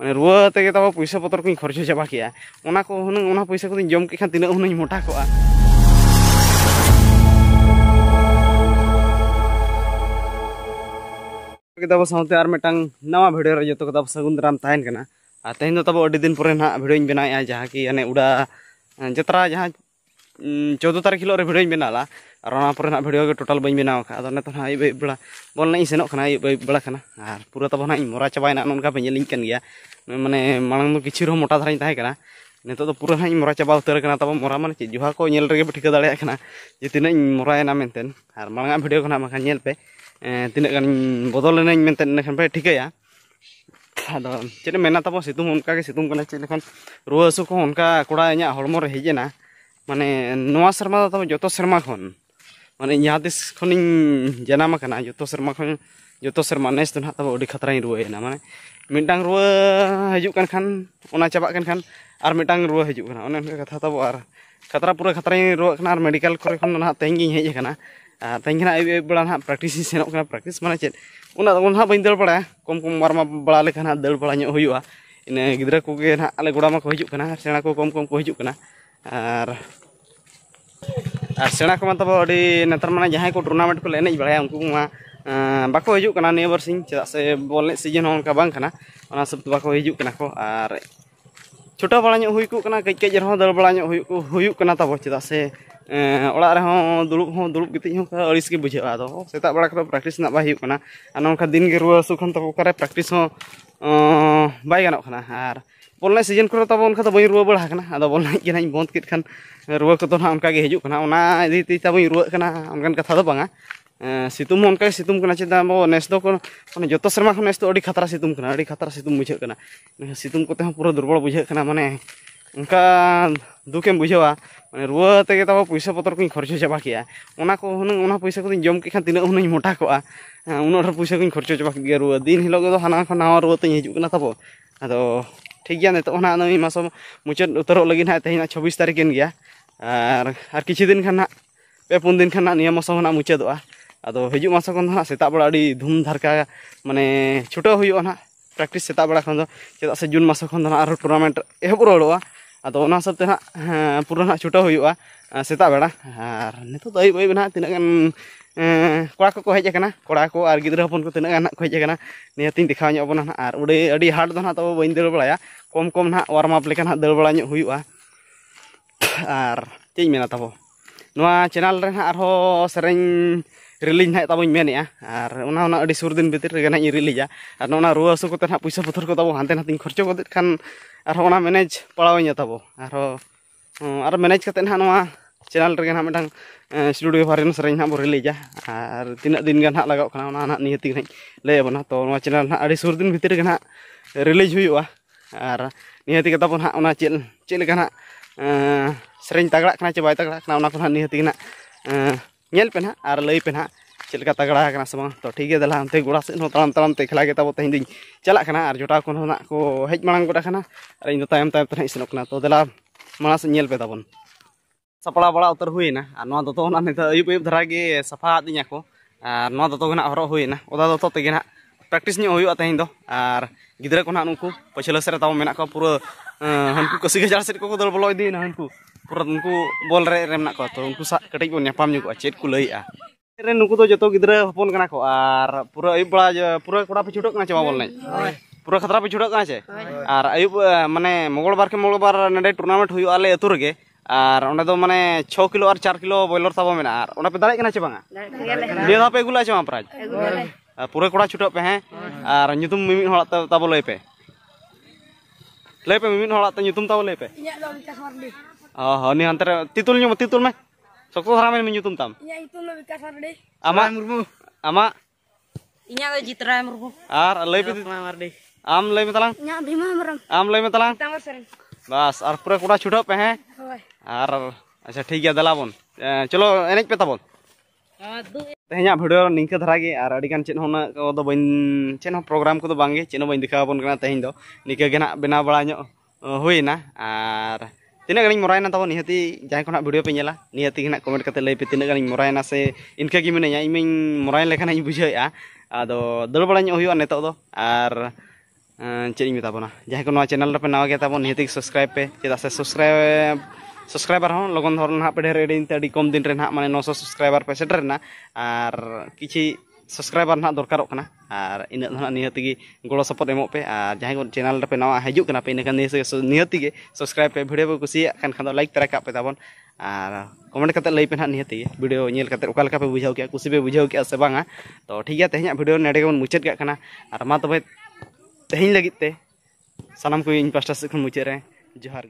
ᱢᱟᱱᱮ ᱨᱩᱣᱟᱹ ᱛᱮᱜᱮ ᱛᱟᱵᱚ ᱯᱚᱭᱥᱟ ᱯᱚᱛᱚᱨ ᱠᱚᱧ ᱠᱷᱚᱨᱪᱟ ᱪᱟᱵᱟ ᱠᱮᱜᱼᱟ ᱚᱱᱟ ᱠᱚ ᱦᱩᱱᱟᱹᱝ ᱚᱱᱟ ᱯᱚᱭᱥᱟ ᱠᱚᱫᱚᱧ ᱡᱚᱢ ᱠᱮᱠᱷᱟᱱ ᱛᱤᱱᱟᱹᱜ ᱦᱩᱱᱟᱹᱝ ᱢᱚᱴᱟ ᱠᱚᱜᱼᱟ ᱠᱮᱫᱟᱵᱚ ᱥᱟᱶᱛᱮ ᱟᱨ ᱢᱤᱫᱴᱟᱝ ᱱᱟᱣᱟ ᱵᱷᱤᱰᱤᱭᱳ ᱨᱮ ᱡᱚᱛᱚ ᱠᱚᱫᱟ ᱥᱟᱹᱜᱩᱱ ᱫᱟᱨᱟᱢ ᱛᱟᱦᱮᱱ ᱠᱟᱱᱟ ᱟᱨ ᱛᱮᱦᱮᱧ ᱫᱚ ᱛᱟᱵᱚ ᱟᱹᱰᱤ ᱫᱤᱱ ᱯᱚᱨᱮ ᱱᱟᱦᱟᱜ ᱵᱷᱤᱰᱤᱭᱳᱧ ᱵᱮᱱᱟᱣᱮᱜᱼᱟ ᱡᱟᱦᱟᱸ ᱠᱤ ᱚᱱᱮ ᱩᱰᱟ ᱡᱟᱛᱨᱟ ᱡᱟᱦᱟᱸ Jodoh tarikh lo ribu ini nala, karena apa karena beri ke total banyak nawa, karena itu naik banyak bela, bolehnya ini seno karena banyak bela karena, ah, pura tapi naik murah coba ini, anu kan banyak lingkaran ya, mana malang tuh kecil rumah mota tarik tahu karena, ini tuh pura naik murah coba utar karena tapi murah mana sih, juga kok nyel lagi berdikat ada karena, jadi ini murah ya namanya ten, ah, malang video karena makan nyel pe, eh, tidak kan bodoh ini menten, ini kan pe, dikat ya. Ado, jadi mana tapi situ, unka ke situ, unka ngecek, ini kan, ruasuk unka kurangnya hormon hijau nah mane noa serma to to joto serma kon mana nya dis kon in jana ma kana joto serma kon joto serma nes tun hata ba odi khatra in ruwe na mane mitang ruwe kan kan ona cabak kan kan ar mitang ruwe hajuk kan ona ka kata ba ar khatra pura khatra in kan ar medical kore kon na hata ingi hej kana ta ingi e bla na practice in seno kana practice mana chet ona ona ha bindal pada kom kom mar ma bla le kana dal bla nyo hoyua ini gidra kuke na ale gura ma ko hajuk kana ar sena ko kom kom ko ar ᱟᱨ ᱥᱮᱬᱟ ᱠᱚᱢᱟ ᱛᱟᱵᱚ ᱟᱹᱰᱤ ᱱᱮᱛᱟᱨ ᱢᱟᱱᱮ ᱡᱟᱦᱟᱸᱭ ᱠᱚ ᱴᱩᱨᱱᱟᱢᱮᱱᱴ ᱠᱚᱞᱮ ᱮᱱᱮᱡ ᱵᱟᱲᱟᱭᱟ ᱩᱱᱠᱩ ᱢᱟ ᱵᱟᱠᱚ ᱦᱤᱡᱩᱜ ᱠᱟᱱᱟ ᱱᱤᱭᱟᱹ ᱵᱟᱨ ᱥᱤᱧ ᱪᱮᱫᱟᱜ ᱥᱮ ᱵᱚᱞ ᱮᱱᱮᱡ ᱥᱤᱡᱚᱱ ᱦᱚᱸ ᱚᱱᱠᱟ ᱵᱟᱝ ᱠᱟᱱᱟ ᱚᱱᱟ ᱥᱚᱵ ᱵᱟᱠᱚ ᱦᱤᱡᱩᱜ ᱠᱟᱱᱟ ᱠᱚ ᱟᱨ ᱪᱷᱩᱴᱟᱹᱣ ᱵᱟᱲᱟ ᱧᱚᱜ ᱦᱩᱭ ᱠᱚᱜ ᱠᱟᱱᱟ ᱠᱟᱹᱡ ᱠᱟᱹᱡ ᱨᱮᱦᱚᱸ ᱫᱟᱹᱲ ᱵᱟᱲᱟ ᱧᱚᱜ ᱦᱩᱭᱩᱜ ᱠᱟᱱᱟ ᱛᱟᱵᱚ ᱪᱮᱫᱟᱜ ᱥᱮ ᱚᱲᱟᱜ ᱨᱮᱦᱚᱸ ᱫᱩᱲᱩᱵ ᱦᱚᱸ ᱫᱩᱲᱩᱵ ᱠᱟᱛᱮ ᱦᱚᱸ ᱟᱹᱲᱤᱥ ᱜᱮ ᱵᱩᱡᱷᱟᱹᱜᱼᱟ ᱟᱫᱚ ᱥᱮᱛᱟᱜ ᱵᱮᱲᱟ ᱠᱚᱫᱚ ᱯᱨᱮᱠᱴᱤᱥ ᱨᱮᱱᱟᱜ ᱵᱟᱭ ᱦᱩᱭᱩᱜ ᱠᱟᱱᱟ ᱟᱨ ᱱᱚᱝᱠᱟ ᱫᱤᱱ ᱜᱮ ᱨᱩᱣᱟᱹ ᱦᱟᱹᱥᱩ ᱠᱷᱟᱱ ᱛᱟᱵᱚ ᱚᱠᱟᱨᱮ ᱯᱨᱮᱠᱴᱤᱥ ᱦᱚᱸ ᱵᱟᱭ ᱜᱟᱱᱚᱜ ᱠᱟᱱᱟ ᱟᱨ Bolai sejen kura ta bon kata bon yiruwa bolai kana, ada bolai kina yin bon tikit kan, ruwa kato na onka gehe juk kana ona, di ti ta bon yiruwa kana onka nka ta ta banga, situ mon kai situ mon kana cinta mo nes to kono, jotos joto serma nesto nes to ori katara situ mon kana, ori katara situ mon bujuk kana, situ mon kote hampura dur bolai bujuk kana mane, onka duken bujuk wa, mane ruwa te kita bo puisa potor kung korjo kia, ona ko hono ona puisa kung jom kikan tina ono nyi mota ko a, ona ruwa puisa kung korjo jaba kia ruwa din hilo kito hana kana ruwa te nyi juk kana ta bo, ada. ठीक है नित ना मास मुचाद उतर लगे ना तेना छब्बीस तारीख इन गया और किसी दिन खान ना पे पुन दिन खान ना मास ना मुचाद अदो हजू मास ना सेता बड़ा धूम धारका माने छुटा ना प्रैक्टिस सेता बड़ा चेदा से जून मास ना एहब रोड़ा ᱟᱫᱚ ᱚᱱᱟ ᱦᱤᱥᱟᱹᱵᱽ ᱛᱮ ᱦᱟᱸᱜ ᱯᱩᱨᱟᱹ ᱦᱟᱸᱜ ᱪᱷᱩᱴᱟᱹᱣ ᱦᱩᱭᱩᱜᱼᱟ ᱥᱮᱛᱟᱜ ᱵᱮᱲᱟ ᱟᱨ ᱱᱤᱛᱚᱜ ᱫᱚ ᱟᱹᱭᱩᱵ ᱟᱹᱭᱩᱵ ᱦᱟᱸᱜ ᱛᱤᱱᱟᱹᱜ ᱜᱟᱱ ᱠᱚᱲᱟ ᱠᱚᱠᱚ ᱦᱮᱡ ᱟᱠᱟᱱᱟ ᱠᱚᱲᱟ ᱠᱚ ᱟᱨ ᱜᱤᱫᱽᱨᱟᱹ ᱦᱚᱯᱚᱱ ᱠᱚ ᱛᱤᱱᱟᱹᱜ ᱜᱟᱱ ᱦᱟᱸᱜ ᱠᱚ ᱦᱮᱡ ᱟᱠᱟᱱᱟ ᱱᱤᱭᱟᱹᱛᱤᱧ ᱫᱮᱠᱷᱟᱣ ᱧᱚᱜ ᱵᱚᱱᱟ ᱦᱟᱸᱜ ᱟᱨ ᱚᱸᱰᱮ ᱟᱹᱰᱤ ᱦᱟᱴ ᱫᱚ ᱦᱟᱸᱜ ᱛᱚ ᱵᱟᱹᱧ ᱫᱟᱹᱲ ᱵᱟᱲᱟᱭᱟ ᱠᱚᱢ ᱠᱚᱢ ᱦᱟᱸᱜ ᱳᱣᱟᱨᱢ ᱟᱯ ᱞᱮᱠᱷᱟᱱ ᱦᱟᱸᱜ ᱫᱟᱹᱲ ᱵᱟᱲᱟ ᱧᱚᱜ ᱦᱩᱭᱩᱜᱼᱟ ᱟᱨ ᱪᱮᱫ ᱤᱧ ᱢᱮᱱᱟ ᱛᱟᱵᱚ ᱱᱚᱣᱟ ᱪᱮᱱᱮᱞ ᱨᱮ ᱦᱟᱸᱜ ᱟᱨᱦᱚᱸ ᱥᱮᱨᱮᱧ ᱨᱤᱞᱤᱡ ᱱᱟᱦᱟᱜ ᱛᱟᱵᱚᱧ ᱢᱮᱱᱮᱜᱼᱟ ᱟᱨ ᱚᱱᱟ ᱚᱱᱟ ᱟᱹᱰᱤ ᱥᱩᱨ ᱫᱤᱱ ᱵᱷᱤᱛᱤᱨ ᱨᱮᱜᱮ ᱱᱟᱦᱟᱜ ᱤᱧ ᱨᱤᱞᱤᱡᱟ ᱟᱨ ᱱᱚᱣᱟ ᱨᱩᱣᱟᱹ ᱦᱟᱹᱥᱩ ᱠᱚᱛᱮ ᱱᱟᱦᱟᱜ ᱯᱩᱭᱥᱟᱹ ᱯᱚᱛᱷᱚᱨ ᱠᱚ ᱛᱟᱵᱚ ᱦᱟᱱᱛᱮ ᱱᱟᱛᱮᱧ ᱠᱷᱚᱨᱪᱟ ᱜᱚᱫᱮᱫ ᱠᱷᱟᱱ ᱟᱨᱦᱚᱸ ᱚᱱᱟ ᱢᱮᱱᱮᱡᱽ ᱯᱟᱲᱟᱣᱟᱹᱧᱟ ᱛᱟᱵᱚ ᱟᱨᱦᱚᱸ ᱟᱨ ᱢᱮᱱᱮᱡᱽ ᱠᱟᱛᱮᱫ ᱱᱟᱦᱟᱜ ᱱᱚᱣᱟ ᱪᱮᱱᱮᱞ ᱨᱮᱜᱮ ᱱᱟᱦᱟᱜ ᱢᱤᱫᱴᱟᱝ ᱥᱴᱩᱰᱤᱭᱳ ᱵᱷᱟᱨᱮᱱ ᱥᱮᱨᱮᱧ ᱱᱟᱦᱟᱜ ᱵᱚ ᱨᱤᱞᱤᱡᱟ ᱟᱨ ᱛᱤᱱᱟᱹᱜ ᱫᱤᱱ ᱜᱟᱱ ᱱᱟᱦᱟᱜ ᱞᱟᱜᱟᱜ ᱠᱟᱱᱟ ᱚᱱᱟ ᱱᱟᱦᱟᱜ ᱱᱤᱦᱟᱹᱛᱤ ᱱᱟᱦᱟᱜ ᱞᱟᱹᱭ ᱟᱵᱚᱱᱟ ᱛᱚ ᱱᱚᱣᱟ ᱪᱮᱱᱮᱞ ᱱᱟᱦᱟᱜ ᱟᱹᱰᱤ ᱥᱩᱨ ᱫᱤᱱ ᱵᱷᱤᱛᱤᱨ ᱨᱮᱜᱮ ᱱᱟᱦᱟᱜ ᱨᱤᱞᱤᱡ ᱦᱩᱭᱩᱜᱼᱟ ᱟᱨ ᱱᱤᱦᱟᱹᱛᱤ ᱠᱟᱛᱟ ᱵᱚᱱ ᱦᱟᱸᱜ ᱚᱱᱟ ᱪᱮᱫ ᱪᱮᱫ ᱞᱮᱠᱟ ᱱᱟᱦᱟᱜ ᱥᱮᱨᱮᱧ ᱛᱟᱜᱲᱟᱜ ᱠᱟᱱᱟ ᱪᱮ ᱵᱟᱭ ᱛᱟᱜᱲᱟᱜ ᱠᱟᱱᱟ ᱚᱱᱟ ᱠᱚ ᱱᱟᱦᱟᱜ ᱱᱤᱦᱟᱹᱛᱤ ᱜᱮ ᱱᱟᱦᱟᱜ ᱧᱮᱞ ᱯᱮ ᱱᱟᱦᱟᱜ ᱟᱨ ᱞᱟᱹᱭ ᱯᱮ ᱱᱟᱦᱟᱜ ᱪᱮᱫ ᱞᱮᱠᱟ ᱛᱟᱜᱽᱲᱟ ᱠᱟᱱᱟ ᱥᱮ ᱵᱟᱝ ᱛᱚ ᱴᱷᱤᱠ ᱜᱮᱭᱟ ᱫᱟᱞᱟ ᱚᱱᱛᱮ ᱜᱚᱲᱟ ᱥᱮᱫ ᱦᱚᱸ ᱛᱟᱲᱟᱢ ᱛᱟᱲᱟᱢ ᱛᱮ ᱮᱠᱞᱟ ᱜᱮᱛᱟᱵᱚ ᱛᱮᱦᱮᱧ ᱫᱩᱧ ᱪᱟᱞᱟᱜ ᱠᱟᱱᱟ ᱟᱨ ᱡᱚᱴᱟᱣ ᱠᱷᱚᱱ ᱦᱚᱸ ᱱᱟᱜ ᱠᱚ ᱦᱮᱡ ᱢᱟᱲᱟᱝ ᱜᱚᱫ ᱠᱟᱱᱟ ᱟᱨ ᱤᱧ ᱫᱚ ᱛᱟᱭᱚᱢ ᱛᱟᱭᱚᱢ ᱛᱮ ᱱᱟᱦᱟᱜ ᱥᱮᱱᱚᱜ ᱠᱟᱱᱟ ᱛᱚ ᱫᱮᱞᱟ ᱢᱟᱲᱟᱝ ᱥᱮᱫ ᱧᱮᱞ ᱯᱮ ᱛᱟᱵᱚᱱ ᱥᱟᱯᱲᱟᱣ ᱵᱟᱲᱟ ᱩᱛᱟᱹᱨ ᱦᱩᱭᱮᱱᱟ ᱟᱨ ᱱᱚᱣᱟ ᱫᱚᱛᱚ ᱱᱟᱜ ᱱᱤᱛᱚᱜ ᱟᱹᱭᱩᱵ ᱟᱹᱭᱩᱵ ᱫᱷᱟᱨᱟ ᱜᱮ ᱥᱟᱯᱷᱟ ᱟᱹᱫᱤᱧᱟ ᱠᱚ ᱟᱨ ᱱᱚᱣᱟ ᱫᱚᱛᱚ ᱜᱮ ᱱᱟᱜ ᱦᱚᱨᱚᱜ ᱦᱩᱭᱮᱱᱟ ᱚᱫᱟ ᱫᱚᱛᱚ ᱛᱮᱜᱮ ᱱᱟᱜ ᱯᱨᱮᱠᱴᱤᱥ ᱧᱚᱜ ᱦᱩᱭᱩᱜᱼᱟ ᱛᱮᱦᱮᱧ ᱫᱚ ᱟᱨ ᱜᱤᱫᱽᱨᱟᱹ ᱠᱚ ᱱᱟᱜ ᱱᱩᱠᱩ ᱯᱟᱹᱪᱷᱞᱟᱹ ᱥᱮᱫ ᱨᱮ ᱛᱟᱵᱚ ᱢᱮᱱᱟᱜ ᱠᱚᱣᱟ ᱯᱩᱨᱟᱹ ᱦᱟᱹᱱᱠᱩ ᱠᱟᱹᱥᱤ ᱜᱟᱡᱟᱲ ᱥᱮᱫ ᱠᱚ ᱫᱚᱞ ᱵᱚᱞᱚ ᱤᱫᱤᱭᱮᱱᱟ ᱦᱟᱹᱱᱠᱩ ᱯᱩᱨᱟᱹ ᱩᱱᱠᱩ ᱵᱚᱞ ᱨᱮ ᱢᱮᱱᱟᱜ ᱠᱚᱣᱟ ᱛᱚ ᱩᱱᱠᱩ ᱥᱟᱜ ᱠᱟᱹᱴᱤᱡ ᱵᱚᱱ ᱧᱟᱯᱟᱢ ᱧᱚᱜᱚᱜᱼᱟ ᱪᱮᱫ ᱠᱚ ᱞᱟᱹᱭᱮᱜᱼᱟ ᱨᱮᱱ ᱱᱩᱠᱩ ᱫᱚ ᱡᱚᱛᱚ ᱜᱤᱫᱽᱨᱟᱹ ᱦᱚᱯᱚᱱ ᱠᱟᱱᱟ ᱠᱚ ᱟᱨ ᱯᱩᱨᱟᱹ ᱟᱹᱭᱩᱵ ᱵᱮᱲᱟ ᱯᱩᱨᱟᱹ ᱠᱚᱲᱟ ᱯᱮ ᱪᱷᱩᱴᱟᱹᱜ ᱠᱟᱱᱟ ᱪᱮ ᱵᱚᱞ ᱮᱱᱮᱡ पूरा खतरा पे छुटा कहाँ से और अयुब मैंने मंगलवार के मंगलवार नडे टूर्नामेंट हुई आले अतुर के और उन्हें तो मैंने छः किलो और चार किलो बॉयलर तब मेरा और उन्हें पे दाड़े कना चे बांगा लिए दा पे गुला चे वहाँ प्राज पूरे कोड़ा छुटा पे हैं और न्यूतम मिमिन होला तब तब ले पे ले पे मिमिन होला तब न्यूतम तब ले पे Oh, ini antara titulnya mau titul mah. Sok tuh ramen menyutum tam. Iya itu lebih kasar deh. Ama murmu. Ama. Inya lagi jitra murmu. Ar lebih itu mamar deh. Am lebih telang. Nya bima meram. Am lebih telang. Tamar sering. Bas, ar pura pura sudah eh. Ar, aja, ठीक ya, दला बोन चलो एनेज पे तबोन तेहना भिडियो निंका धरा गे nih अड़ीगान चेन होना को दो बइन चेन हो प्रोग्राम को दो बांगे चेन हो बइन दिखाबोन कना तेहन nih निका गेना बिना बड़ा नो होइना और tidak kaling murayan na nih, ni hati jahe ko na buriyo pinya la ni hati kina komen kate lai pitina inka gimana ya? iming murayan lekan aja ibuja ya ado dulu pala nyo ane tau do ar eh, cini kita puna. Jangan jahe ko channel rapen nawa kita ya tawo nih, hati subscribe pe kita se subscribe subscriber hon logon horon na pede rere di kom din ren ha mane noso subscriber pe se ar kici subscriber ᱱᱟᱦᱟᱜ ᱫᱚᱨᱠᱟᱨᱚᱜ ᱠᱟᱱᱟ ᱟᱨ ᱤᱱᱟᱹ ᱫᱚ ᱱᱟᱦᱟᱜ ᱱᱤᱦᱟᱹᱛ ᱜᱮ ᱜᱚᱲᱚ ᱥᱚᱯᱚᱦᱚᱫ ᱮᱢᱚᱜ ᱯᱮ ᱟᱨ ᱡᱟᱦᱟᱸᱭ ᱠᱚ ᱪᱮᱱᱮᱞ ᱨᱮᱯᱮ ᱱᱟᱣᱟ ᱦᱤᱡᱩᱜ ᱠᱟᱱᱟ ᱯᱮ ᱤᱱᱟᱹᱠᱷᱟᱱ ᱱᱤᱦᱟᱹᱛ ᱜᱮ ᱥᱟᱵᱥᱠᱨᱟᱭᱤᱵ ᱯᱮ ᱵᱷᱤᱰᱤᱭᱳ ᱯᱮ ᱠᱩᱥᱤᱭᱟᱜ ᱠᱟᱱ ᱠᱷᱟᱱ ᱫᱚ ᱞᱟᱭᱤᱠ ᱛᱟᱨᱟ ᱠᱟᱜ ᱯᱮ ᱛᱟᱵᱚᱱ ᱟᱨ कमेंट करते लई पे ना निहत भिडियो नेल करते ओका पे बुझाव के कुछ पे बुझाव के से बांगा तो ठीक है तेहना भिडियो नेडे बन मुचाद का और मा तब तेहन लगते सामान को पास्टा से मुचाद जोहार